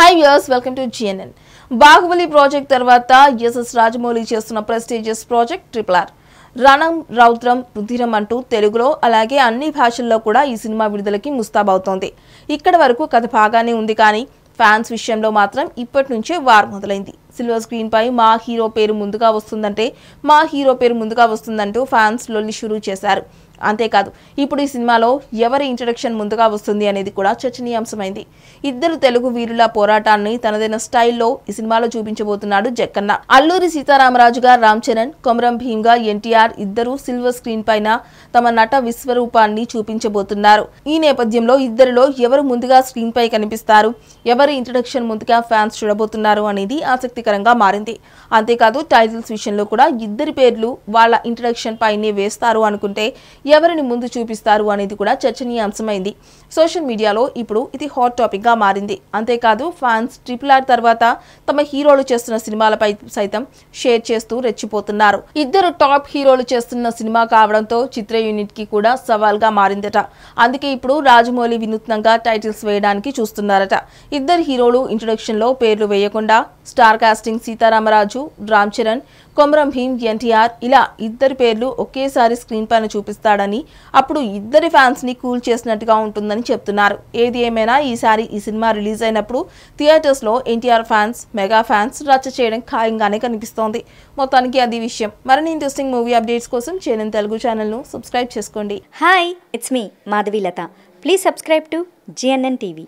high viewers welcome to GNN Baahubali project తర్వాత ఎస్ఎస్ రాజమౌళి చేస్తున్న prestigious project triple R Ranam Raudram Rudhiram అంటూ తెలుగులో అలాగే అన్ని భాషల్లో కూడా ఈ సినిమా విడుదలకి ముస్తాబవుతోంది ఇక్కడ వరకు కథ బాగానే ఉంది కానీ ఫ్యాన్స్ విషయంలో మాత్రం ఇప్పటి నుంచే వార్ మొదలైంది సిల్వర్ స్క్రీన్ పై మా హీరో పేరు ముందుగా వస్తుందంటే మా హీరో పేరు ముందుగా వస్తుందంటూ ఫ్యాన్స్ లొల్లి షురూ చేశారు అంతేకాదు ఇప్పుడు ఈ సినిమాలో ఎవరి ఇంట్రడక్షన్ ముందుగా వస్తుంది అనేది కూడా చర్చనీయాంశమైంది ఇద్దరు తెలుగు వీరుల పోరాటాన్ని తనదైన స్టైల్లో ఈ సినిమాలో చూపించబోతున్నాడు జక్కన్న అల్లూరి సీతారామరాజుగా రామ్ చరణ్ కొమరం భీమ్గా ఎన్టీఆర్ ఇద్దరు సిల్వర్ స్క్రీన్ పైన తమ నట విశ్వరూపాన్ని చూపించబోతున్నారు ఈ నేపథ్యంలో ఇద్దరిలో ఎవరు ముందుగా స్క్రీన్ పై కనిపిస్తారు ఎవరి ఇంట్రడక్షన్ ముందుగా ఫ్యాన్స్ చూడబోతున్నారు అనేది ఆసక్తికరంగా మారింది అంతేకాదు టైటిల్స్ విషయంలో కూడా ఇద్దరి పేర్లు వాళ్ళ ఇంట్రడక్షన్ పైనే వేస్తారు అనుకుంటే ఎవరిని ముందు చూపిస్తారు అనేది కూడా చర్చనీయాంశమైంది సోషల్ మీడియాలో ఇప్పుడు ఇది హాట్ టాపిక్ గా మారింది అంతేకాదు ఫ్యాన్స్ ట్రిపుల్ ఆర్ తర్వాత తమ హీరోలు చేస్తున్న సినిమాలపై సైతం షేర్ చేస్తూ రెచ్చిపోతున్నారు ఇద్దరు టాప్ హీరోలు చేస్తున్న సినిమా కావడంతో చిత్ర యూనిట్ కి కూడా సవాల్ గా మారిందట అందుకే ఇప్పుడు రాజమౌళి వినూత్నంగా టైటిల్స్ వేయడానికి చూస్తున్నారట ఇద్దరు హీరోలు లో పేర్లు వేయకుండా స్టార్ కాస్టింగ్ సీతారామరాజు రామ్ చరణ్ కొమరం భీమ్ ఎన్టీఆర్ ఇలా ఇద్దరు పేర్లు ఒకేసారి స్క్రీన్ పైన చూపిస్తాడు ఉంటాడని అప్పుడు ఇద్దరి ఫ్యాన్స్ని కూల్ చేసినట్టుగా ఉంటుందని చెప్తున్నారు ఏది ఏమైనా ఈసారి ఈ సినిమా రిలీజ్ అయినప్పుడు థియేటర్స్లో ఎన్టీఆర్ ఫ్యాన్స్ మెగా ఫ్యాన్స్ రచ్చ చేయడం ఖాయంగానే కనిపిస్తోంది మొత్తానికి అది విషయం మరిన్ని ఇంట్రెస్టింగ్ మూవీ అప్డేట్స్ కోసం చేయని తెలుగు ఛానల్ను సబ్స్క్రైబ్ చేసుకోండి hi it's me Madhavi Latha please subscribe to GNN TV